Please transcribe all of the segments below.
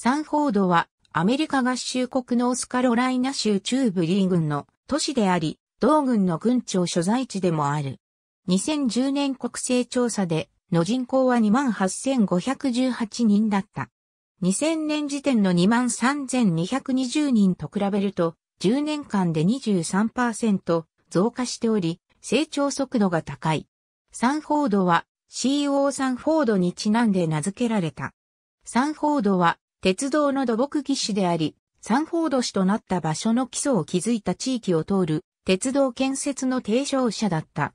サンフォードはアメリカ合衆国ノースカロライナ州中部リー郡の都市であり、同軍の軍庁所在地でもある。2010年国勢調査での人口は28,518人だった。2000年時点の23,220人と比べると、10年間で23%増加しており、成長速度が高い。サンフォードは CO サンフォードにちなんで名付けられた。サンフォードは鉄道の土木技師であり、三宝ド市となった場所の基礎を築いた地域を通る鉄道建設の提唱者だった。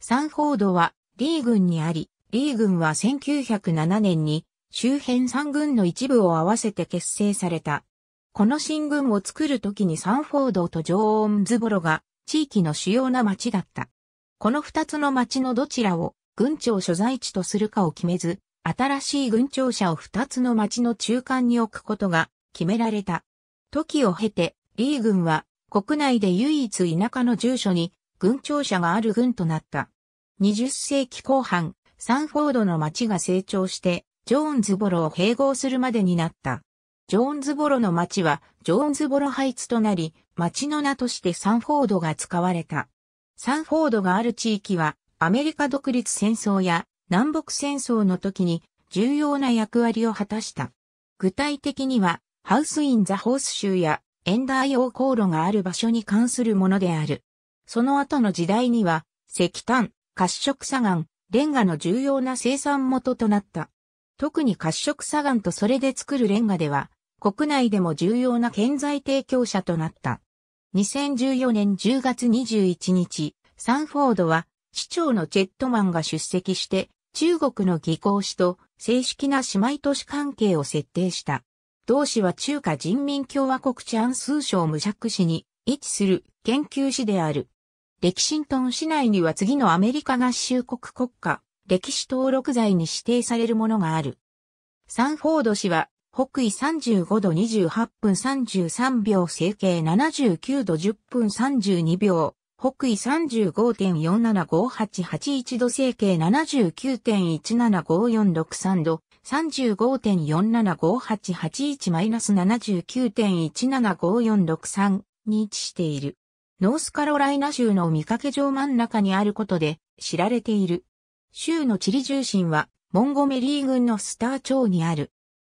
三宝ドはリー軍にあり、リー軍は1907年に周辺三軍の一部を合わせて結成された。この新軍を作るときにサンフォードとジョーンズボロが地域の主要な町だった。この二つの町のどちらを軍庁所在地とするかを決めず、新しい軍庁舎を2つの町の中間に置くことが決められた。時を経て、リー軍は国内で唯一田舎の住所に軍庁舎がある軍となった。20世紀後半、サンフォードの町が成長して、ジョーンズボロを併合するまでになった。ジョーンズボロの町は、ジョーンズボロハイツとなり、町の名としてサンフォードが使われた。サンフォードがある地域は、アメリカ独立戦争や南北戦争の時に重要な役割を果たした。具体的には、ハウス・イン・ザ・ホース州やエンダー用航路がある場所に関するものである。その後の時代には、石炭、褐色砂岩、レンガの重要な生産元となった。特に褐色砂岩とそれで作るレンガでは、国内でも重要な建材提供者となった。2014年10月21日、サンフォードは、市長のチェットマンが出席して、中国の技工士と正式な姉妹都市関係を設定した。同市は中華人民共和国治安数省無着市に位置する研究誌である。歴史ントン市内には次のアメリカ合衆国国家、歴史登録財に指定されるものがある。サンフォード市は北緯35度28分33秒整形79度10分32秒北緯35.475881度整形79.175463度35.475881-79.175463に位置している。ノースカロライナ州の見かけ上真ん中にあることで知られている。州の地理重心はモンゴメリー軍のスター町にある。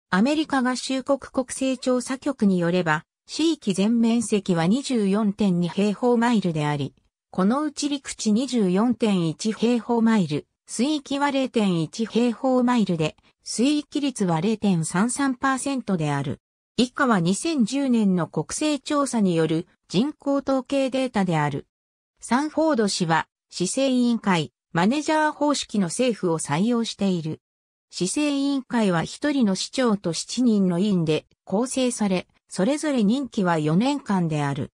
アメリカ合衆国国勢調査局によれば、地域全面積は24.2平方マイルであり、このうち陸地24.1平方マイル、水域は0.1平方マイルで、水域率は0.33%である。以下は2010年の国勢調査による人口統計データである。サンフォード氏は、市政委員会、マネジャー方式の政府を採用している。市政委員会は1人の市長と7人の委員で構成され、それぞれ任期は4年間である。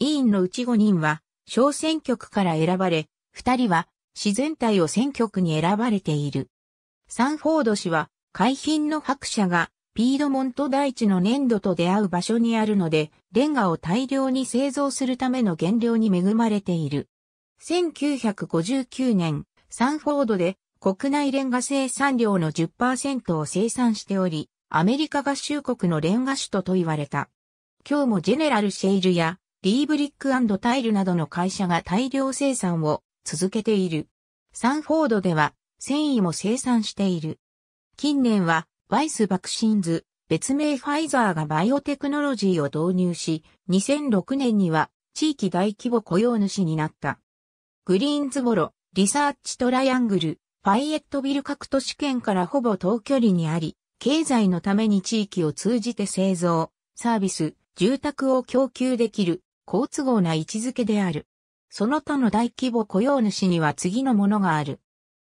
委員のうち5人は、小選挙区から選ばれ、2人は、自然体を選挙区に選ばれている。サンフォード氏は、海浜の白車が、ピードモント大地の粘土と出会う場所にあるので、レンガを大量に製造するための原料に恵まれている。1959年、サンフォードで国内レンガ生産量の10%を生産しており、アメリカ合衆国のレンガ首都と言われた。今日もジェネラルシェイルやリーブリックタイルなどの会社が大量生産を続けている。サンフォードでは繊維も生産している。近年はワイスバクシンズ、別名ファイザーがバイオテクノロジーを導入し、2006年には地域大規模雇用主になった。グリーンズボロ、リサーチトライアングル、ファイエットビル各都市圏からほぼ遠距離にあり、経済のために地域を通じて製造、サービス、住宅を供給できる、好都合な位置づけである。その他の大規模雇用主には次のものがある。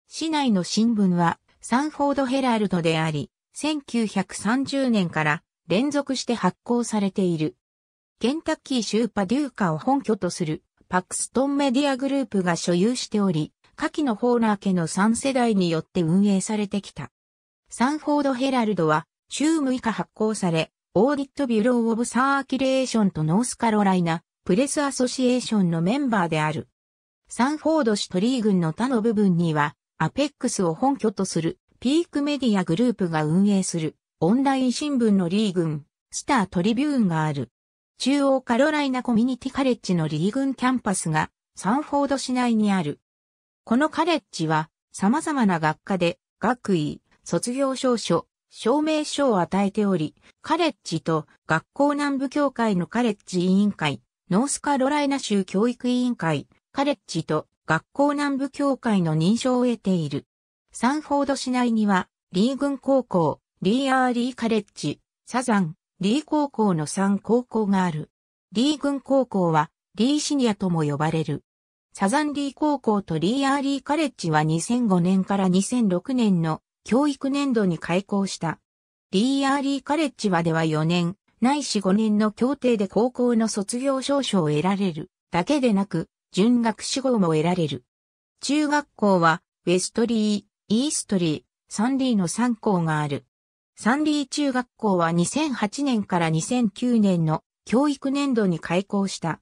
市内の新聞は、サンフォードヘラルドであり、1930年から連続して発行されている。ケンタッキー州パデューカを本拠とするパクストンメディアグループが所有しており、下記のホーナー家の3世代によって運営されてきた。サンフォードヘラルドは、週6日発行され、オーディットビュロー・オブ・サーキュレーションとノースカロライナ、プレス・アソシエーションのメンバーである。サンフォード市トリーンの他の部分には、アペックスを本拠とするピークメディアグループが運営するオンライン新聞のリーグン、スタートリビューンがある。中央カロライナコミュニティカレッジのリーグンキャンパスがサンフォード市内にある。このカレッジは様々な学科で学位、卒業証書、証明書を与えており、カレッジと学校南部協会のカレッジ委員会、ノースカロライナ州教育委員会、カレッジと学校南部協会の認証を得ている。サンフォード市内には、リー軍高校、リーアーリーカレッジ、サザン、リー高校の3高校がある。リー軍高校は、リーシニアとも呼ばれる。サザンリー高校とリーアーリーカレッジは2005年から2006年の教育年度に開校した。リー・アーリー・カレッジはでは4年、ないし5年の協定で高校の卒業証書を得られる、だけでなく、準学士号も得られる。中学校は、ウェストリー、イーストリー、サンリーの3校がある。サンリー中学校は2008年から2009年の教育年度に開校した。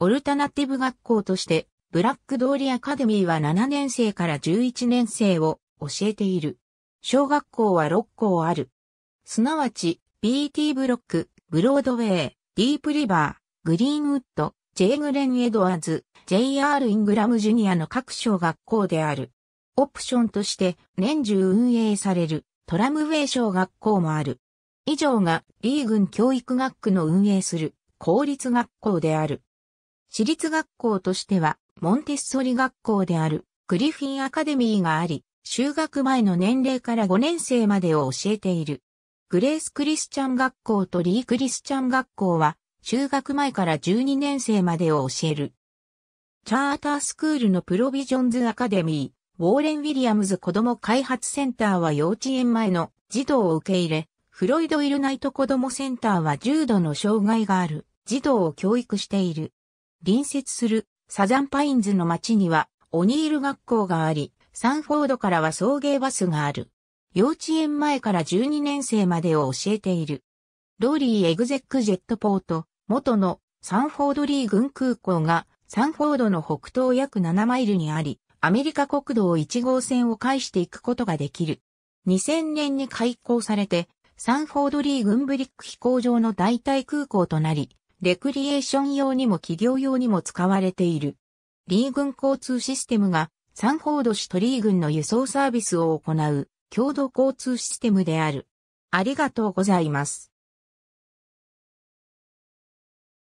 オルタナティブ学校として、ブラックドリーアカデミーは7年生から11年生を教えている。小学校は6校ある。すなわち、BT ブロック、ブロードウェイ、ディープリバー、グリーンウッド、ジェーグレン・エドワーズ、JR イングラムジュニアの各小学校である。オプションとして年中運営されるトラムウェイ小学校もある。以上がリーグン教育学区の運営する公立学校である。私立学校としてはモンテッソリ学校であるグリフィンアカデミーがあり、就学前の年齢から5年生までを教えている。グレース・クリスチャン学校とリー・クリスチャン学校は、就学前から12年生までを教える。チャータースクールのプロビジョンズ・アカデミー、ウォーレン・ウィリアムズ子ども開発センターは幼稚園前の児童を受け入れ、フロイド・イルナイト子どもセンターは重度の障害がある児童を教育している。隣接するサザンパインズの町にはオニール学校があり、サンフォードからは送迎バスがある。幼稚園前から12年生までを教えている。ローリーエグゼックジェットポート、元のサンフォードリー軍空港がサンフォードの北東約7マイルにあり、アメリカ国道1号線を介していくことができる。2000年に開港されて、サンフォードリー軍ブリック飛行場の代替空港となり、レクリエーション用にも企業用にも使われている。リー軍交通システムがサンフォード市トリー郡の輸送サービスを行う共同交通システムである。ありがとうございます。